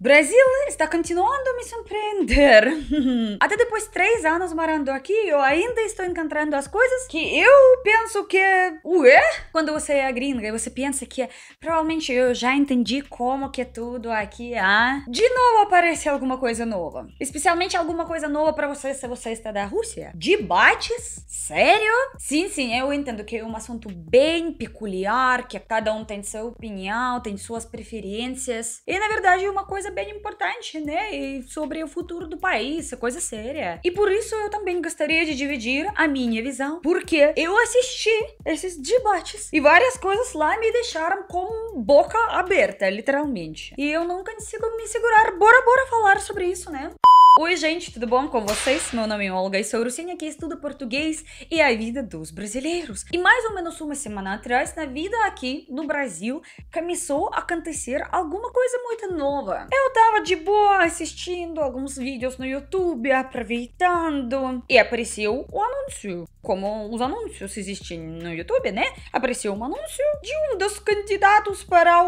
Brasil eh, está continuando a me surpreender. Até depois de três anos morando aqui, eu ainda estou encontrando as coisas que eu penso que... Ué? Quando você é gringa, você pensa que é, provavelmente eu já entendi como que é tudo aqui Ah? De novo aparece alguma coisa nova. Especialmente alguma coisa nova para você se você está da Rússia. Debates? Sério? Sim, sim, eu entendo que é um assunto bem peculiar, que cada um tem sua opinião, tem suas preferências. E na verdade é uma coisa coisa bem importante, né? E sobre o futuro do país, coisa séria. E por isso eu também gostaria de dividir a minha visão, porque eu assisti esses debates e várias coisas lá me deixaram com boca aberta, literalmente. E eu não consigo me segurar. Bora, bora falar sobre isso, né? Oi, gente, tudo bom com vocês? Meu nome é Olga e sou russinha que estuda português e a vida dos brasileiros. E mais ou menos uma semana atrás, na vida aqui no Brasil, começou a acontecer alguma coisa muito nova. Eu tava de boa assistindo alguns vídeos no YouTube, aproveitando, e apareceu o ano anúncio, como os anúncios existem no YouTube, né? Apareceu um anúncio de um dos candidatos para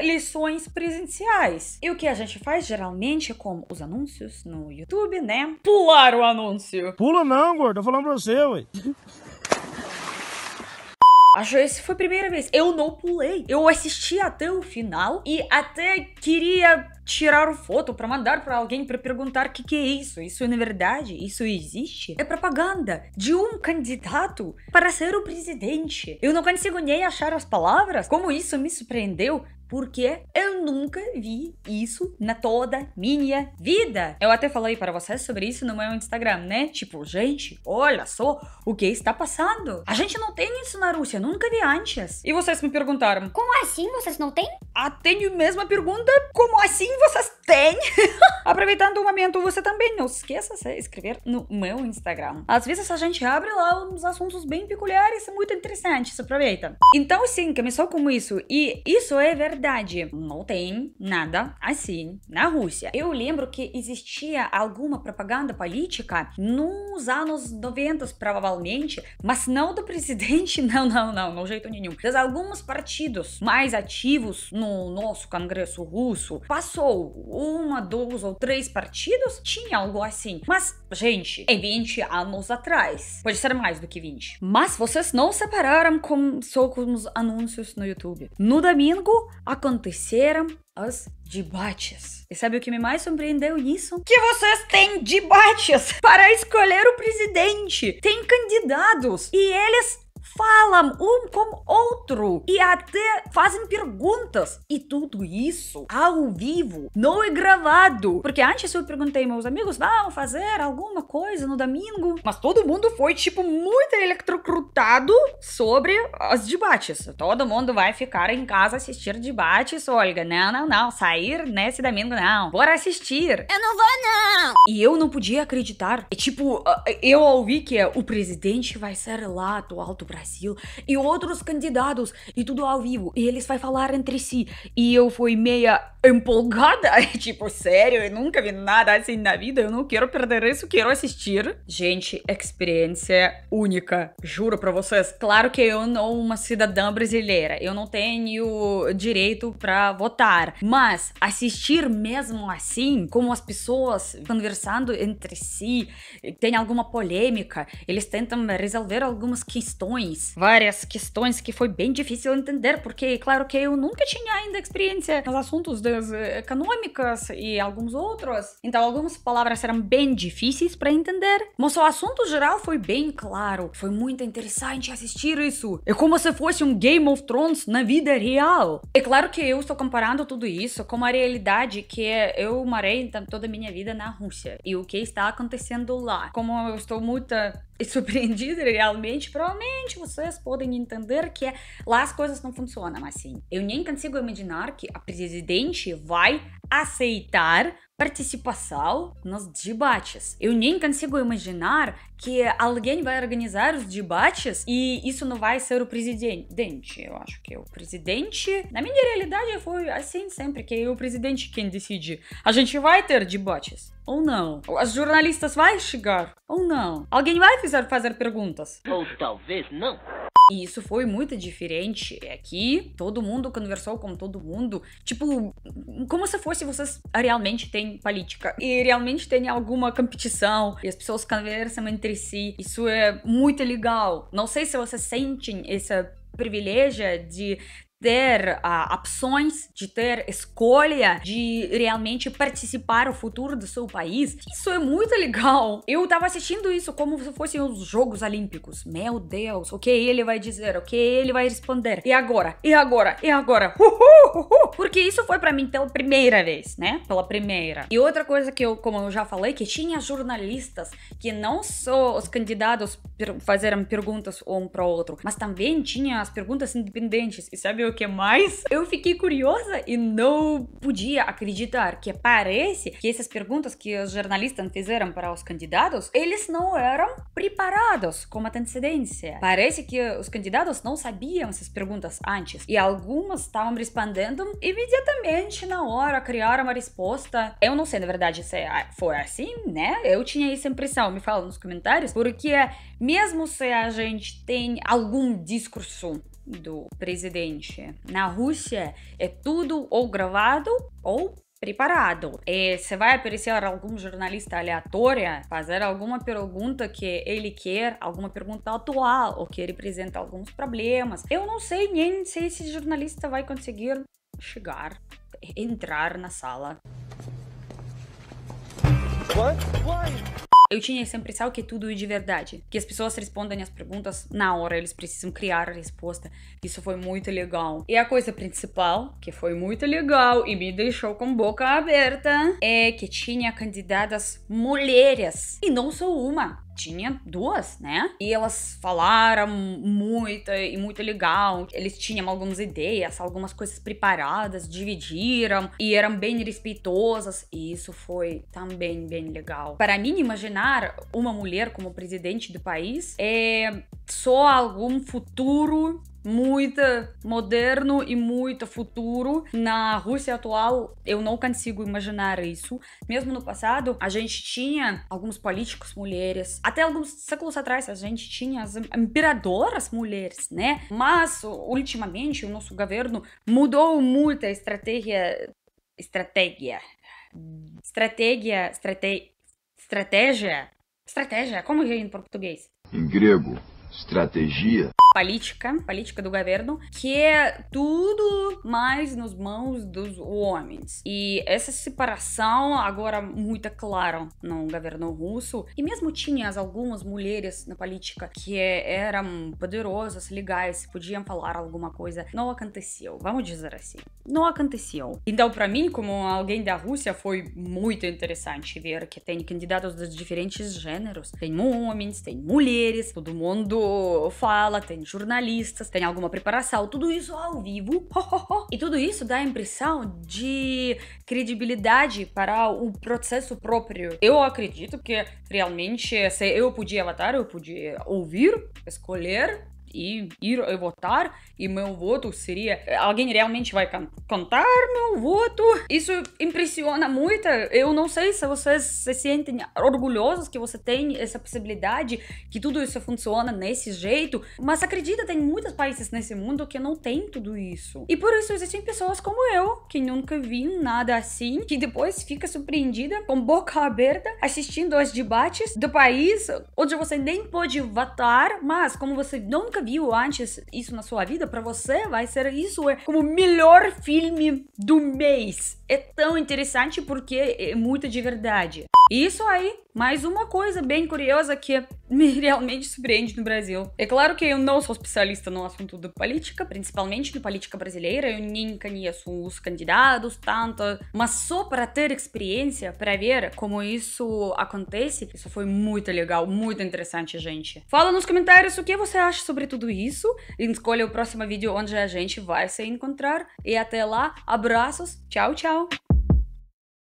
eleições presenciais. E o que a gente faz geralmente é com os anúncios no YouTube, né? Pular o anúncio. Pula não, gordo, tô falando pra você, ué. Acho que essa foi a primeira vez. Eu não pulei. Eu assisti até o final e até queria tirar foto para mandar para alguém para perguntar o que, que é isso. Isso não é verdade? Isso existe? É propaganda de um candidato para ser o presidente. Eu não consigo nem achar as palavras. Como isso me surpreendeu? porque eu nunca vi isso na toda minha vida. Eu até falei para vocês sobre isso no meu Instagram, né? Tipo, gente, olha só o que está passando. A gente não tem isso na Rússia, nunca vi antes. E vocês me perguntaram: Como assim vocês não têm? Ah, tenho a mesma pergunta: Como assim vocês têm? Aproveitando o momento, você também não esqueça de escrever no meu Instagram. Às vezes a gente abre lá uns assuntos bem peculiares e muito interessantes, aproveita. Então, sim, começou com isso. E isso é verdade verdade. Não tem nada assim na Rússia. Eu lembro que existia alguma propaganda política nos anos 90, provavelmente, mas não do presidente, não, não, não, não jeito nenhum. Dos alguns partidos mais ativos no nosso Congresso russo, passou uma, duas ou três partidos, tinha algo assim. Mas, gente, é 20 anos atrás. Pode ser mais do que 20. Mas vocês não separaram com, só com os anúncios no YouTube. No domingo, aconteceram os debates. E sabe o que me mais surpreendeu nisso? Que vocês têm debates para escolher o presidente. Tem candidatos e eles falam um com outro e até fazem perguntas. E tudo isso ao vivo, não é gravado. Porque antes eu perguntei meus amigos, vamos fazer alguma coisa no domingo? Mas todo mundo foi, tipo, muito eletrocutado sobre os debates. Todo mundo vai ficar em casa assistir debates, Olga. Não, não, não. Sair nesse domingo, não. Bora assistir. Eu não vou, não. E eu não podia acreditar. É tipo, eu ouvi que o presidente vai ser lá do alto Brasil e outros candidatos e tudo ao vivo e eles vai falar entre si e eu fui meia empolgada tipo sério eu nunca vi nada assim na vida eu não quero perder isso quero assistir gente experiência única juro para vocês claro que eu não uma cidadã brasileira eu não tenho direito para votar mas assistir mesmo assim como as pessoas conversando entre si tem alguma polêmica eles tentam resolver algumas questões questões, várias questões que foi bem difícil entender, porque, claro que eu nunca tinha ainda experiência nos assuntos das eh, econômicas e alguns outros, então algumas palavras eram bem difíceis para entender, mas o assunto geral foi bem claro, foi muito interessante assistir isso, é como se fosse um Game of Thrones na vida real. É claro que eu estou comparando tudo isso com a realidade que eu morei toda a minha vida na Rússia e o que está acontecendo lá. Como eu estou muito surpreendido realmente, provavelmente vocês podem entender que é, lá as coisas não funcionam assim. Eu nem consigo imaginar que a presidente vai aceitar participação nos debates. Eu nem consigo imaginar que alguém vai organizar os debates e isso não vai ser o presidente. Eu acho que o presidente. Na minha realidade foi assim sempre, que é o presidente quem decide. A gente vai ter debates ou não? Os jornalistas vão chegar ou não? Alguém vai fazer, fazer perguntas? Ou talvez não. E isso foi muito diferente. Aqui, todo mundo conversou com todo mundo, tipo, como se fosse vocês realmente têm política e realmente tem alguma competição e as pessoas conversam entre si. Isso é muito legal. Não sei se vocês sentem essa privilégio de ter uh, opções, de ter escolha, de realmente participar do futuro do seu país. Isso é muito legal. Eu tava assistindo isso como se fossem os Jogos Olímpicos. Meu Deus, o que ele vai dizer, o que ele vai responder. E agora? E agora? E agora? Uhul, uhul. Porque isso foi para mim pela então, primeira vez, né? Pela primeira. E outra coisa que eu, como eu já falei, que tinha jornalistas que não só os candidatos per fazeram perguntas um para outro, mas também tinha as perguntas independentes. E sabe o o que mais. Eu fiquei curiosa e não podia acreditar que parece que essas perguntas que os jornalistas fizeram para os candidatos, eles não eram preparados com antecedência. Parece que os candidatos não sabiam essas perguntas antes e algumas estavam respondendo imediatamente na hora, criaram uma resposta. Eu não sei, na verdade, se é, foi assim, né? Eu tinha essa impressão, me fala nos comentários, porque mesmo se a gente tem algum discurso do presidente na Rússia é tudo ou gravado ou preparado. E se vai aparecer algum jornalista aleatório, é, fazer alguma pergunta que ele quer, alguma pergunta atual ou que representa alguns problemas. Eu não sei nem se esse jornalista vai conseguir chegar, entrar na sala. What? Eu tinha sempre sal que tudo é de verdade. Que as pessoas respondem as perguntas na hora, eles precisam criar a resposta. Isso foi muito legal. E a coisa principal, que foi muito legal e me deixou com boca aberta, é que tinha candidatas mulheres. E não só uma tinha duas, né? E elas falaram muita e muito legal. Eles tinham algumas ideias, algumas coisas preparadas, dividiram e eram bem respeitosas. E isso foi também bem legal. Para mim, imaginar uma mulher como presidente do país é só algum futuro muito moderno e muito futuro. Na Rússia atual, eu não consigo imaginar isso. Mesmo no passado, a gente tinha alguns políticos mulheres. Até alguns séculos atrás, a gente tinha as imperadoras mulheres, né? Mas, ultimamente, o nosso governo mudou muito a estratégia. Estratégia. Estratégia. Estratégia. Estratégia? Estratégia? Como é em português? Em grego, estratégia política, política do governo, que é tudo mais nas mãos dos homens. E essa separação agora muito clara no governo russo. E mesmo tinha algumas mulheres na política que é, eram poderosas, legais, podiam falar alguma coisa. Não aconteceu, vamos dizer assim. Não aconteceu. Então, para mim, como alguém da Rússia, foi muito interessante ver que tem candidatos de diferentes gêneros. Tem homens, tem mulheres, todo mundo fala, tem tem jornalistas, tem alguma preparação, tudo isso ao vivo. e tudo isso dá a impressão de credibilidade para o processo próprio. Eu acredito que realmente, se eu podia votar, eu podia ouvir, escolher e ir e votar, e meu voto seria. Alguém realmente vai can cantar meu voto? Isso impressiona muito. Eu não sei se vocês se sentem orgulhosos que você tem essa possibilidade, que tudo isso funciona nesse jeito, mas acredita, tem muitos países nesse mundo que não tem tudo isso. E por isso existem pessoas como eu, que nunca vi nada assim, que depois fica surpreendida, com boca aberta, assistindo aos debates do país onde você nem pode votar, mas como você nunca viu antes isso na sua vida, para você vai ser isso é como o melhor filme do mês. É tão interessante porque é muito de verdade. Isso aí mas uma coisa bem curiosa que me realmente surpreende no Brasil. É claro que eu não sou especialista no assunto da política, principalmente de política brasileira, eu nem conheço os candidatos tanto, mas só para ter experiência, para ver como isso acontece, isso foi muito legal, muito interessante, gente. Fala nos comentários o que você acha sobre tudo isso, e escolha o próximo vídeo onde a gente vai se encontrar. E até lá, abraços, tchau, tchau!